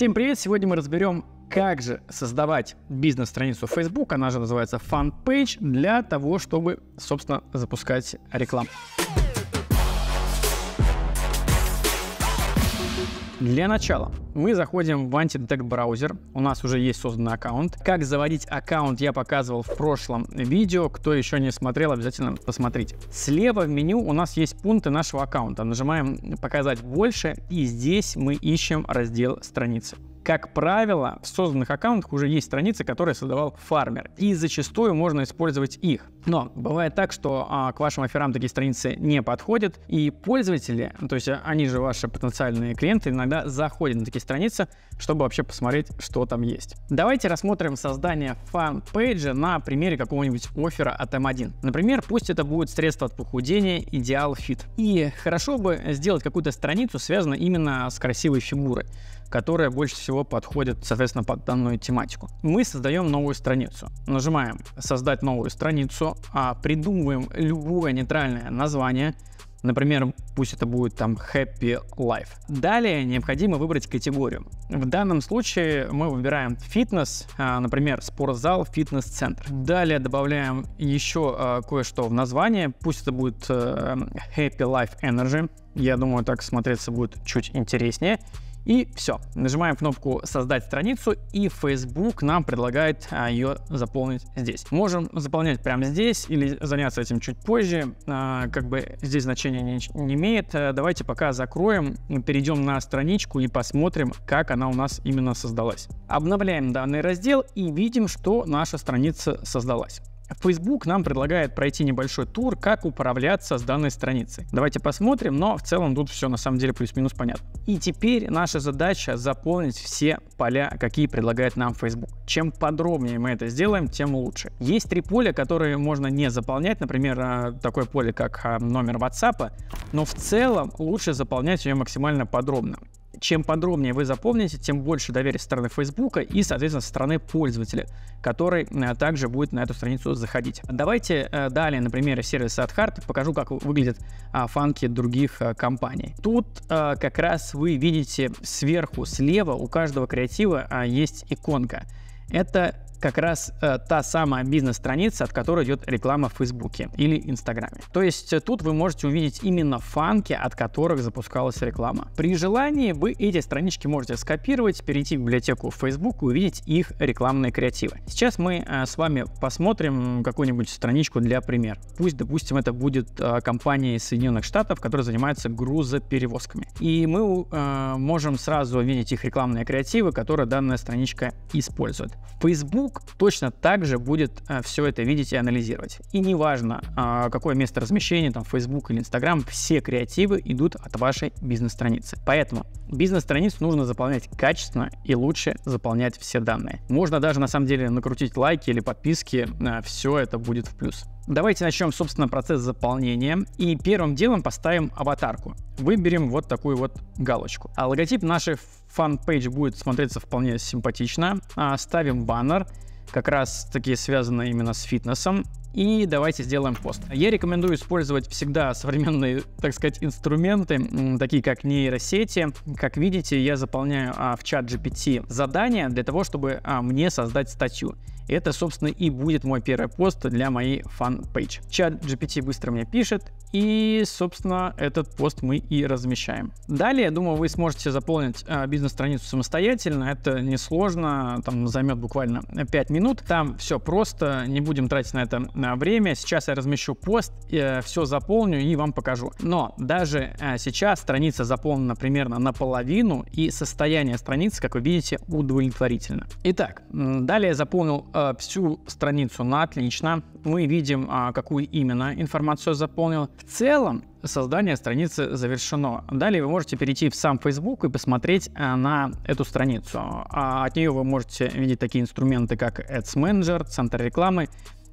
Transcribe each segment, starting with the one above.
Всем привет! Сегодня мы разберем, как же создавать бизнес-страницу Facebook, она же называется FunPage, для того, чтобы, собственно, запускать рекламу. Для начала мы заходим в Antitech браузер. У нас уже есть созданный аккаунт. Как заводить аккаунт я показывал в прошлом видео. Кто еще не смотрел, обязательно посмотрите. Слева в меню у нас есть пункты нашего аккаунта. Нажимаем «Показать больше» и здесь мы ищем раздел страницы как правило, в созданных аккаунтах уже есть страницы, которые создавал фармер, и зачастую можно использовать их. Но бывает так, что а, к вашим аферам такие страницы не подходят, и пользователи, ну, то есть а, они же ваши потенциальные клиенты, иногда заходят на такие страницы, чтобы вообще посмотреть, что там есть. Давайте рассмотрим создание фан-пейджа на примере какого-нибудь оффера от М1. Эм Например, пусть это будет средство от похудения Ideal Fit. И хорошо бы сделать какую-то страницу, связанную именно с красивой фигурой, которая больше всего кого подходит, соответственно, под данную тематику. Мы создаем новую страницу. Нажимаем «Создать новую страницу», а придумываем любое нейтральное название, Например, пусть это будет там Happy Life. Далее необходимо выбрать категорию. В данном случае мы выбираем фитнес, а, например, спортзал, фитнес-центр. Далее добавляем еще а, кое-что в название. Пусть это будет э, Happy Life Energy. Я думаю, так смотреться будет чуть интереснее. И все. Нажимаем кнопку «Создать страницу», и Facebook нам предлагает а, ее заполнить здесь. Можем заполнять прямо здесь или заняться этим чуть позже. А, как бы здесь значения не, не имеет. Э, давайте пока закроем, перейдем на страничку и посмотрим, как она у нас именно создалась. Обновляем данный раздел и видим, что наша страница создалась. Facebook нам предлагает пройти небольшой тур, как управляться с данной страницей. Давайте посмотрим, но в целом тут все на самом деле плюс-минус понятно. И теперь наша задача заполнить все поля, какие предлагает нам Facebook. Чем подробнее мы это сделаем, тем лучше. Есть три поля, которые можно не заполнять, например, а, такое поле, как а, номер WhatsApp, но в целом лучше заполнять ее максимально подробно чем подробнее вы запомните, тем больше доверия со стороны Фейсбука и, соответственно, со стороны пользователя, который э, также будет на эту страницу заходить. Давайте э, далее на примере сервиса от Hart покажу, как выглядят а, фанки других э, компаний. Тут как раз вы видите сверху слева у каждого креатива а, есть иконка. Это как раз э, та самая бизнес-страница, от которой идет реклама в Фейсбуке или Инстаграме. То есть э, тут вы можете увидеть именно фанки, от которых запускалась реклама. При желании вы эти странички можете скопировать, перейти в библиотеку в Facebook и увидеть их рекламные креативы. Сейчас мы э, с вами посмотрим какую-нибудь страничку для примера. Пусть, допустим, это будет э, компания из Соединенных Штатов, которая занимается грузоперевозками. И мы э, можем сразу увидеть их рекламные креативы, которые данная страничка использует. в Facebook ноутбук точно так же будет э, все это видеть и анализировать. И неважно, а, какое место размещения, там Facebook или Instagram, все креативы идут от вашей бизнес-страницы. Поэтому бизнес-страницу нужно заполнять качественно и лучше заполнять все данные. Можно даже на самом деле накрутить лайки или подписки, э, все это будет в плюс. Давайте начнем, собственно, процесс заполнения. И первым делом поставим аватарку. Выберем вот такую вот галочку. А логотип нашей фан-пейдж будет смотреться вполне симпатично. А, ставим баннер как раз таки связано именно с фитнесом. И давайте сделаем пост. Я рекомендую использовать всегда современные, так сказать, инструменты, такие как нейросети. Как видите, я заполняю а, в чат GPT задание для того, чтобы а, мне создать статью. Это, собственно, и будет мой первый пост для моей фан-пейдж. Чат GPT быстро мне пишет, и, собственно, этот пост мы и размещаем. Далее, я думаю, вы сможете заполнить э, бизнес-страницу самостоятельно. Это несложно, там займет буквально 5 минут. Там все просто, не будем тратить на это э, время. Сейчас я размещу пост, э, все заполню и вам покажу. Но даже сейчас страница заполнена примерно наполовину, и состояние страницы, как вы видите, удовлетворительно. Итак, далее я заполнил всю страницу на отлично. Мы видим, а, какую именно информацию заполнил. В целом, создание страницы завершено. Далее вы можете перейти в сам Facebook и посмотреть э, на эту страницу. А от нее вы можете видеть такие инструменты, как Ads Manager, Центр рекламы,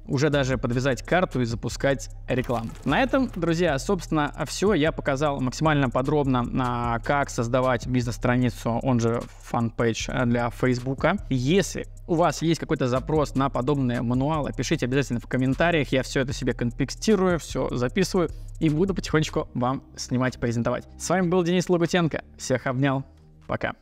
уже даже подвязать карту и запускать рекламу. На этом, друзья, собственно, все. Я показал максимально подробно, а, как создавать бизнес-страницу, он же фан-пейдж а, для Facebook. Если у вас есть какой-то запрос на подобные мануалы, пишите обязательно в комментариях. Я все это себе контекстирую, все записываю и буду потихонечку вам снимать и презентовать. С вами был Денис Лагутенко. Всех обнял. Пока.